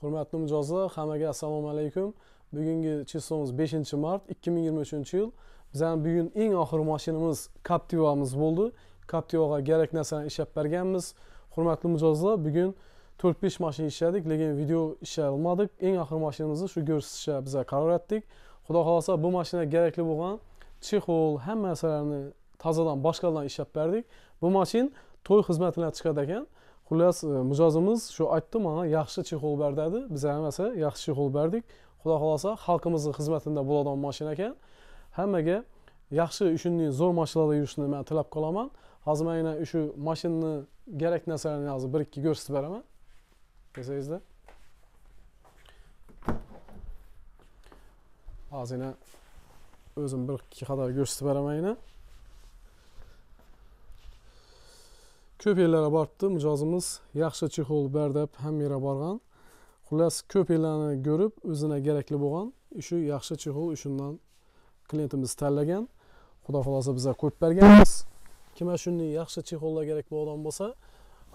hurmatli mijozlar hammaga assalomu alaykum bugungi числоmiz beshinchi mart ikki ming yigirma uchinchi yil bizani bugun eng oxirgi mashinamiz captivamiz bo'ldi captivaga kerak narsani ishlab berganmiz hurmatli mijozlar bugun to'rt besh mashina ishladik lekin video ishlay olmadik eng oxirgi mashinamizni shu ko'rsatishga biza qaror etdik xudo xohlasa bu mashinaga kerakli bo'lgan chexol hamma narsalarni tozadan boshqadan ishlab berdik bu mashin to'y xizmatidan chiqadi ekan xullas e, mijozimiz shu aytdi mana yaxshi chexol ber dedi biz ham esa yaxshi chexol berdik xudo xohlasa xalqimizni xizmatida bo'ladigan mashina ekan hammaga yaxshi shunday zo'r mashinalarda yurishni man tilab qolaman hozir man shu mashinani kerak narsalarini hozir bir ikki ko'rsatib beraman desangizda hozir yana o'zim bir ikki qadar ko'rsatib beraman yana ko'p yillarga boribdi mijozimiz yaxshi chexol ber deb hamma yerga borgan xullas ko'p yillarni ko'rib o'zina kerakli bo'lgan shu yaxshi chexol shundan klientimiz tanlagan xudo xohlasa bizga ko'p berganmiz kima shunday yaxshi chexollar kerak bo'lgan bo'lsa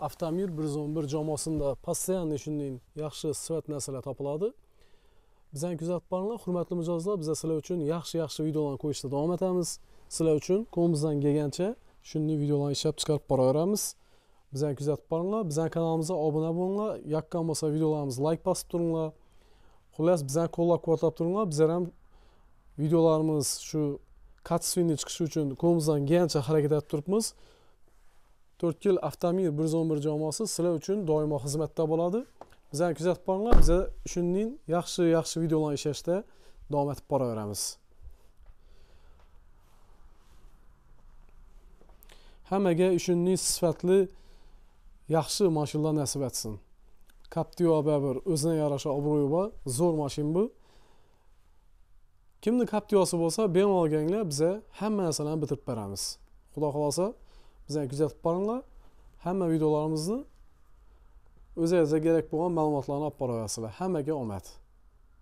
avtomir bir yuz o'n bir jamoasida постоянно shunday yaxshi sifat narsalar topiladi bizani kuzatib boringlar hurmatli mijozlar biz sizlar uchun yaxshi yaxshi videolarni qo'yishda davom etamiz sizlar uchun qo'limizdan kelgancha shunday videolarni ishlab chiqarib boraveramiz bizani kuzatib boringlar bizani kanalimizga obuna bo'linglar yoqqan bo'lsa videolarimizga layk bosib turinglar xullas bizani qo'llab quvvatlab turinglar bizlar ham videolarimiz shu качественный chiqishi uchun qo'limizdan kelgancha harakat qilib turibmiz to'rt yil Aftamir 111 caması sıra için jamoasi sizlar uchun doimo xizmatda bo'ladi bizani kuzatib boringlar yakışı shundan yaxshi yaxshi videolar ishlashda davom etib boraveramiz hammaga shunday sifatli yaxshi mashinalar nasib etsin kaptiyoba bir o'ziga yarasha obro'yi bor zo'r mashina bu kimni kaptiyosi bo'lsa bemalol kelinglar biza hamma narsalarni bitirib beramiz xudo xohlasa bizni kuzatib boringlar hamma videolarimizni o'zingizga kerak bo'lgan ma'lumotlarni olib boraverasizlar hammaga omad